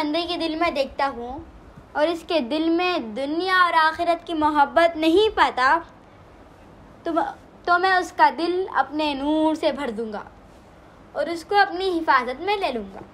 बंदे के दिल में देखता हूँ और इसके दिल में दुनिया और आखिरत की मोहब्बत नहीं पाता तो तो मैं उसका दिल अपने नूर से भर दूँगा और उसको अपनी हिफाजत में ले लूँगा